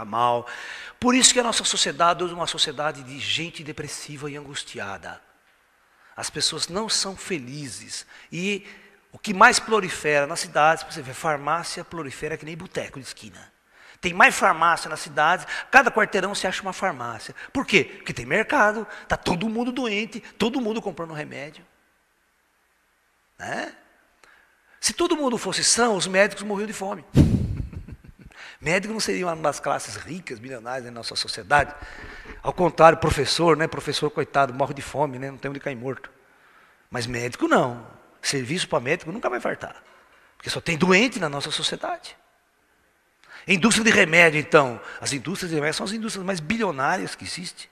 está mal. Por isso que a nossa sociedade é uma sociedade de gente depressiva e angustiada. As pessoas não são felizes. E o que mais prolifera nas cidades, você vê, é farmácia prolifera que nem boteco de esquina. Tem mais farmácia nas cidades, cada quarteirão se acha uma farmácia. Por quê? Porque tem mercado, está todo mundo doente, todo mundo comprando remédio. Né? Se todo mundo fosse são, os médicos morriam de fome. Médico não seria uma das classes ricas, milionárias da nossa sociedade. Ao contrário, professor, né? Professor, coitado, morre de fome, né? Não tem onde cair morto. Mas médico não. Serviço para médico nunca vai faltar. Porque só tem doente na nossa sociedade. Indústria de remédio, então. As indústrias de remédio são as indústrias mais bilionárias que existem.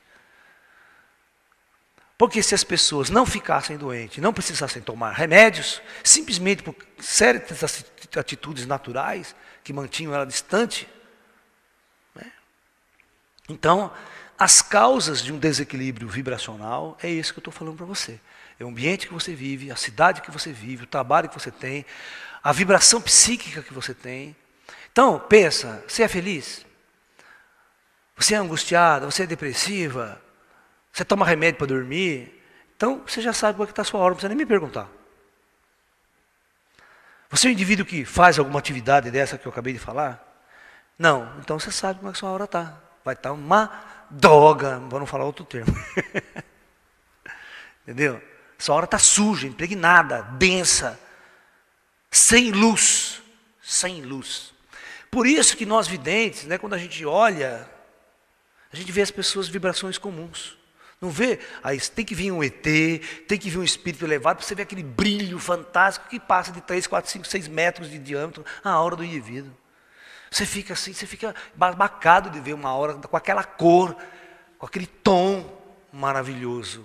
Porque se as pessoas não ficassem doentes, não precisassem tomar remédios, simplesmente por certas atitudes naturais que mantinham ela distante, né? então as causas de um desequilíbrio vibracional é isso que eu estou falando para você. É o ambiente que você vive, a cidade que você vive, o trabalho que você tem, a vibração psíquica que você tem. Então, pensa, você é feliz? Você é angustiada? Você é depressiva? Você toma remédio para dormir? Então você já sabe qual é está a sua hora, não precisa nem me perguntar. Você é um indivíduo que faz alguma atividade dessa que eu acabei de falar? Não, então você sabe como é que a sua hora está. Vai estar tá uma droga, vamos não falar outro termo. Entendeu? Sua hora está suja, impregnada, densa, sem luz. Sem luz. Por isso que nós videntes, né, quando a gente olha, a gente vê as pessoas vibrações comuns. Não vê? Aí tem que vir um ET, tem que vir um espírito elevado para você ver aquele brilho fantástico que passa de 3, 4, 5, 6 metros de diâmetro a aura do indivíduo. Você fica assim, você fica bacado de ver uma aura com aquela cor, com aquele tom maravilhoso.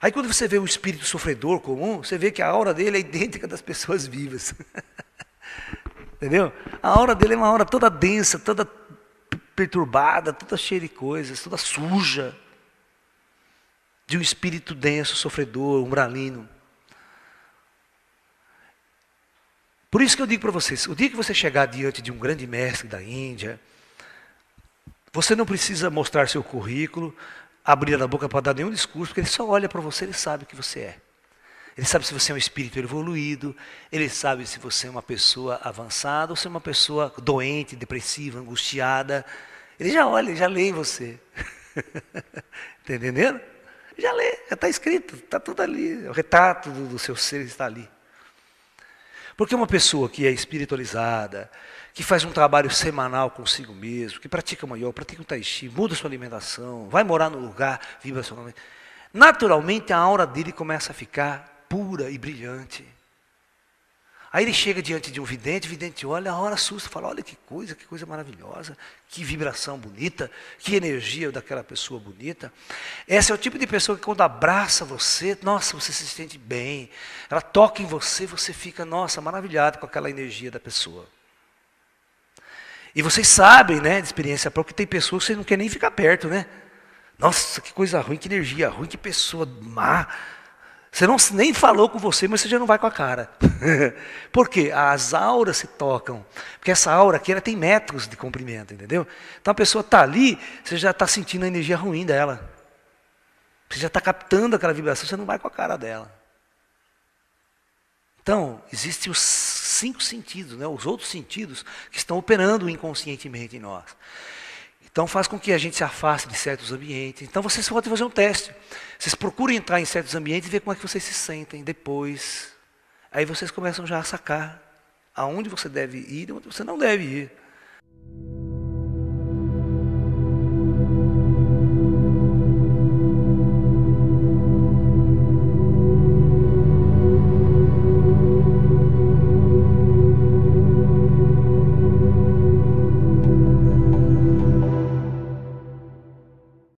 Aí quando você vê o espírito sofredor comum, você vê que a aura dele é idêntica das pessoas vivas. Entendeu? A aura dele é uma aura toda densa, toda perturbada, toda cheia de coisas, toda suja, de um espírito denso, sofredor, umbralino. Por isso que eu digo para vocês: o dia que você chegar diante de um grande mestre da Índia, você não precisa mostrar seu currículo, abrir a boca para dar nenhum discurso, porque ele só olha para você e sabe o que você é. Ele sabe se você é um espírito evoluído, ele sabe se você é uma pessoa avançada ou se é uma pessoa doente, depressiva, angustiada. Ele já olha, já lê em você. Está entendendo? Já lê, já está escrito, está tudo ali. O retrato do, do seu ser está ali. Porque uma pessoa que é espiritualizada, que faz um trabalho semanal consigo mesmo, que pratica maior, pratica um tai chi, muda sua alimentação, vai morar no lugar vibracionalmente, naturalmente a aura dele começa a ficar pura e brilhante. Aí ele chega diante de um vidente, o vidente olha, a hora assusta, fala: Olha que coisa, que coisa maravilhosa, que vibração bonita, que energia daquela pessoa bonita. Essa é o tipo de pessoa que, quando abraça você, nossa, você se sente bem, ela toca em você, você fica, nossa, maravilhado com aquela energia da pessoa. E vocês sabem, né, de experiência própria, que tem pessoas que você não quer nem ficar perto, né? Nossa, que coisa ruim, que energia ruim, que pessoa má. Você não, nem falou com você, mas você já não vai com a cara. Por quê? As auras se tocam. Porque essa aura aqui ela tem metros de comprimento, entendeu? Então a pessoa está ali, você já está sentindo a energia ruim dela. Você já está captando aquela vibração, você não vai com a cara dela. Então, existem os cinco sentidos, né, os outros sentidos que estão operando inconscientemente em nós. Então faz com que a gente se afaste de certos ambientes. Então vocês podem fazer um teste. Vocês procuram entrar em certos ambientes e ver como é que vocês se sentem depois. Aí vocês começam já a sacar aonde você deve ir e onde você não deve ir.